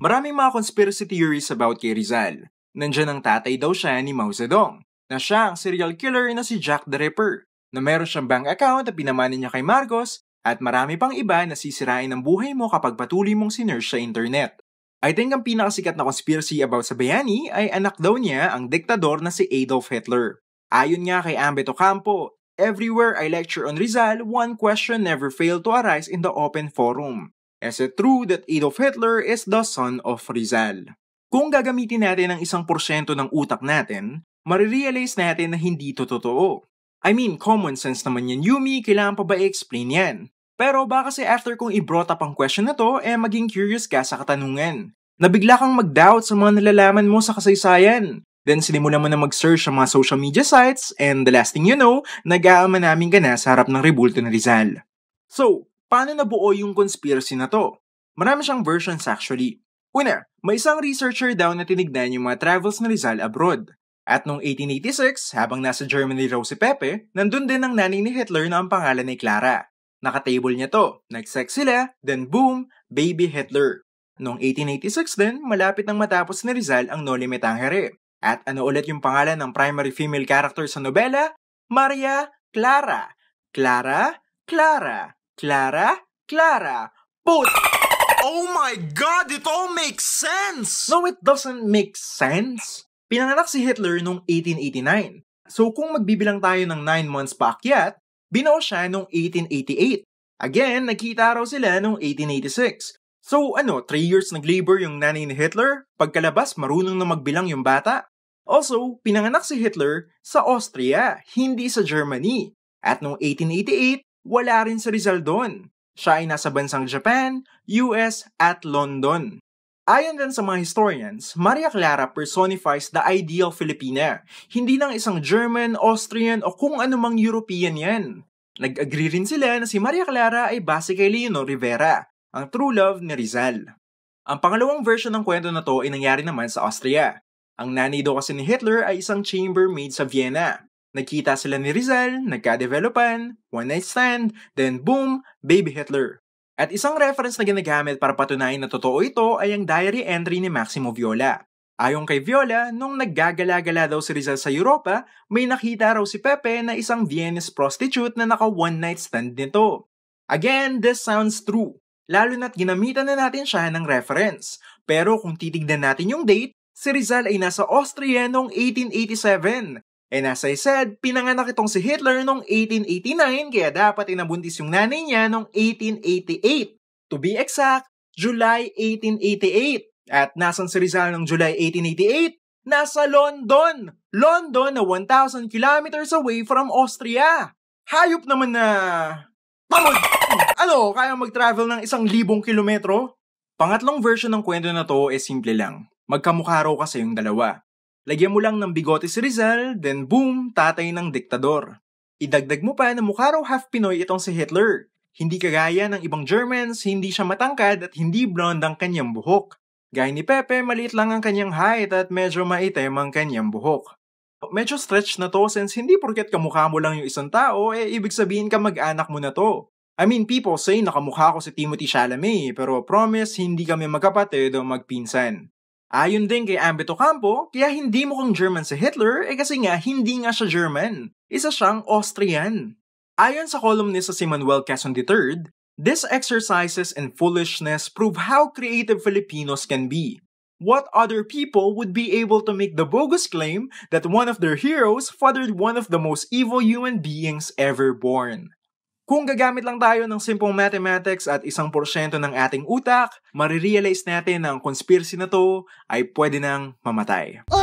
Maraming mga conspiracy theories about kay Rizal. Nandiyan ang tatay daw siya ni Mao Zedong, na siya ang serial killer na si Jack the Ripper, na meron siyang bank account na pinamanin niya kay Marcos, at marami pang iba na sisirain ang buhay mo kapag patuloy mong sinerge sa internet. I think ang pinakasikat na conspiracy about sa bayani ay anak daw niya ang diktador na si Adolf Hitler. Ayon nga kay Ambeto Campo, Everywhere I lecture on Rizal, one question never failed to arise in the open forum. Is it true that Adolf Hitler is the son of Rizal? Kung gagamitin natin ang isang porsyento ng utak natin, marirealize natin na hindi to totoo. I mean, common sense naman yan, Yumi, kailangan pa ba i-explain yan? Pero baka kasi after kong i-brought up ang question na to, eh maging curious ka sa katanungan. Nabigla kang mag-doubt sa mga nalalaman mo sa kasaysayan. Then sinimulan mo na mag-search sa mga social media sites and the last thing you know, nag aaman namin ka na sa harap ng rebulto ng Rizal. So, paano nabuo yung conspiracy na to? Marami siyang versions actually. Una, may isang researcher daw na tinignan yung mga travels ni Rizal abroad. At noong 1886, habang nasa Germany raw si Pepe, nandun din ang nanay ni Hitler na ang pangalan ni Clara. Nakatable niya to, nag-sex sila, then boom, baby Hitler. Noong 1886 din, malapit nang matapos ni Rizal ang Noli Me Tangere. At ano ulit yung pangalan ng primary female character sa nobela? Maria Clara. Clara? Clara. Clara? Clara! Put! Oh my God! It all makes sense! No, it doesn't make sense. Pinanganak si Hitler noong 1889. So kung magbibilang tayo ng 9 months back yet, binuo siya noong 1888. Again, nakita raw sila noong 1886. So ano, 3 years nag-labor yung nanay ni Hitler? Pagkalabas, marunong na magbilang yung bata? Also, pinanganak si Hitler sa Austria, hindi sa Germany. At noong 1888, wala rin si Rizal doon. Siya ay nasa bansang Japan, US at London. Ayon din sa mga historians, Maria Clara personifies the ideal Filipina, hindi lang isang German, Austrian o kung anumang European yan. Nag-agree rin sila na si Maria Clara ay base kay Leonor Rivera, ang true love ni Rizal. Ang pangalawang version ng kwento na to ay nangyari naman sa Austria. Ang nanay daw kasi ni Hitler ay isang chambermaid sa Vienna. Nagkita sila ni Rizal, nagka-developan, one night stand, then boom, baby Hitler. At isang reference na ginagamit para patunayan na totoo ito ay ang diary entry ni Maximo Viola. Ayon kay Viola, nung naggagala-gala daw si Rizal sa Europa, may nakita raw si Pepe na isang Viennese prostitute na naka one night stand nito. Again, this sounds true. Lalo na't ginamitan na natin siya ng reference. Pero kung titignan natin yung date, si Rizal ay nasa Austria noong 1887 And as I said, pinanganak itong si Hitler noong 1889 kaya dapat inabuntis yung nanay niya noong 1888. To be exact, July 1888. At nasan si Rizal noong July 1888? Nasa London! London na 1,000 kilometers away from Austria! Hayop naman na... Pamod! Ano, kaya mag-travel ng isang libong kilometro? Pangatlong version ng kwento na to ay simple lang. Magkamukha raw kasi yung dalawa. Lagyan mo lang ng bigote si Rizal, then boom, tatay ng diktador. Idagdag mo pa na mukha raw half Pinoy itong si Hitler. Hindi kagaya ng ibang Germans, hindi siya matangkad at hindi blonde ang kanyang buhok. Gaya ni Pepe, maliit lang ang kanyang height at medyo maitim ang kanyang buhok. Medyo stretch na to since hindi porket kamukha mo lang yung isang tao, eh ibig sabihin ka mag-anak mo na to. I mean, people say nakamukha ko si Timothy Chalamet, pero promise hindi kami magkapatid o magpinsan. Ayon din kay Ambito Campo, kaya hindi mo kung German si Hitler eh kasi nga hindi nga siya German. Isa siyang Austrian. Ayon sa columnist sa si Manuel Quezon III, these exercises in foolishness prove how creative Filipinos can be. What other people would be able to make the bogus claim that one of their heroes fathered one of the most evil human beings ever born. Kung gagamit lang tayo ng simple mathematics at isang porsyento ng ating utak, marirealize natin na ang conspiracy na to ay pwede nang mamatay. Oh!